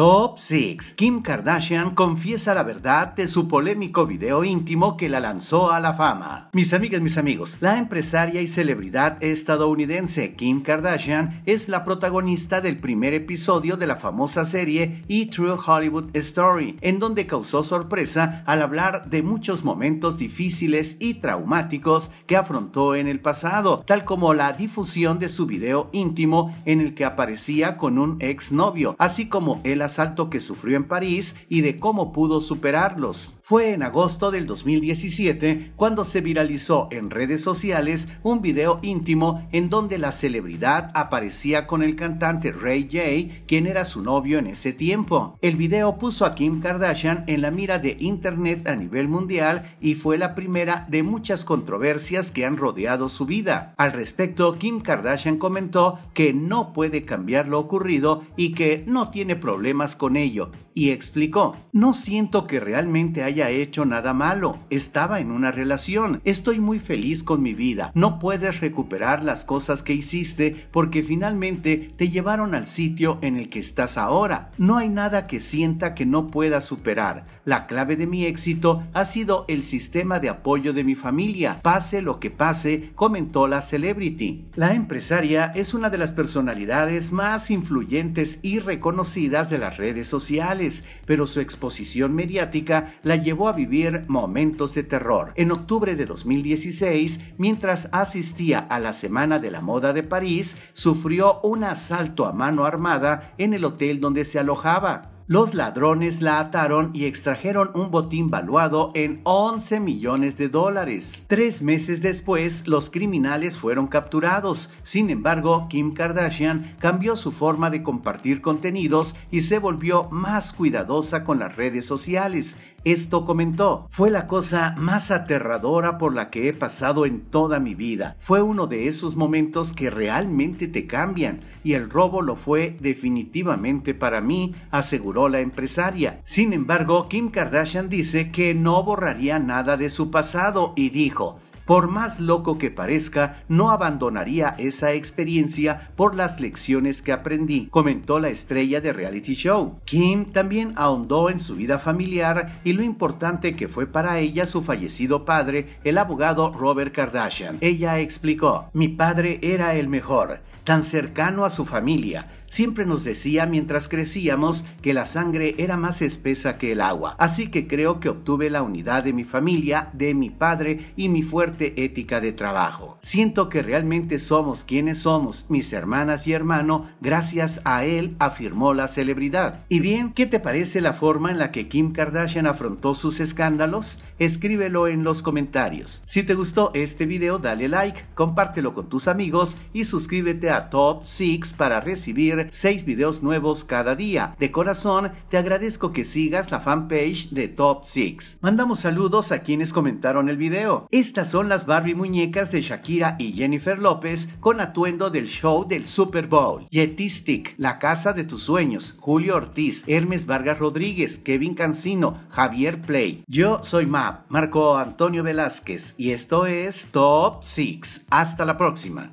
Top 6. Kim Kardashian confiesa la verdad de su polémico video íntimo que la lanzó a la fama. Mis amigas, mis amigos, la empresaria y celebridad estadounidense Kim Kardashian es la protagonista del primer episodio de la famosa serie E True Hollywood Story, en donde causó sorpresa al hablar de muchos momentos difíciles y traumáticos que afrontó en el pasado, tal como la difusión de su video íntimo en el que aparecía con un exnovio, así como el asalto que sufrió en París y de cómo pudo superarlos. Fue en agosto del 2017 cuando se viralizó en redes sociales un video íntimo en donde la celebridad aparecía con el cantante Ray J, quien era su novio en ese tiempo. El video puso a Kim Kardashian en la mira de Internet a nivel mundial y fue la primera de muchas controversias que han rodeado su vida. Al respecto, Kim Kardashian comentó que no puede cambiar lo ocurrido y que no tiene problemas con ello, y explicó, no siento que realmente haya hecho nada malo. Estaba en una relación. Estoy muy feliz con mi vida. No puedes recuperar las cosas que hiciste porque finalmente te llevaron al sitio en el que estás ahora. No hay nada que sienta que no pueda superar. La clave de mi éxito ha sido el sistema de apoyo de mi familia. Pase lo que pase, comentó la celebrity. La empresaria es una de las personalidades más influyentes y reconocidas de las redes sociales, pero su exposición mediática la lleva llevó a vivir momentos de terror. En octubre de 2016, mientras asistía a la Semana de la Moda de París, sufrió un asalto a mano armada en el hotel donde se alojaba. Los ladrones la ataron y extrajeron un botín valuado en 11 millones de dólares. Tres meses después, los criminales fueron capturados. Sin embargo, Kim Kardashian cambió su forma de compartir contenidos y se volvió más cuidadosa con las redes sociales. Esto comentó, fue la cosa más aterradora por la que he pasado en toda mi vida. Fue uno de esos momentos que realmente te cambian y el robo lo fue definitivamente para mí, aseguró la empresaria. Sin embargo, Kim Kardashian dice que no borraría nada de su pasado y dijo, por más loco que parezca, no abandonaría esa experiencia por las lecciones que aprendí, comentó la estrella de reality show. Kim también ahondó en su vida familiar y lo importante que fue para ella su fallecido padre, el abogado Robert Kardashian. Ella explicó, mi padre era el mejor, tan cercano a su familia, siempre nos decía mientras crecíamos que la sangre era más espesa que el agua, así que creo que obtuve la unidad de mi familia, de mi padre y mi fuerte ética de trabajo. Siento que realmente somos quienes somos, mis hermanas y hermano, gracias a él, afirmó la celebridad. Y bien, ¿qué te parece la forma en la que Kim Kardashian afrontó sus escándalos? Escríbelo en los comentarios. Si te gustó este video, dale like, compártelo con tus amigos y suscríbete a Top 6 para recibir 6 videos nuevos cada día. De corazón, te agradezco que sigas la fanpage de Top 6. Mandamos saludos a quienes comentaron el video. Estas son las Barbie muñecas de Shakira y Jennifer López con atuendo del show del Super Bowl. Yeti Stick, La Casa de Tus Sueños, Julio Ortiz, Hermes Vargas Rodríguez, Kevin Cancino, Javier Play. Yo soy Map, Marco Antonio Velázquez y esto es Top 6. Hasta la próxima.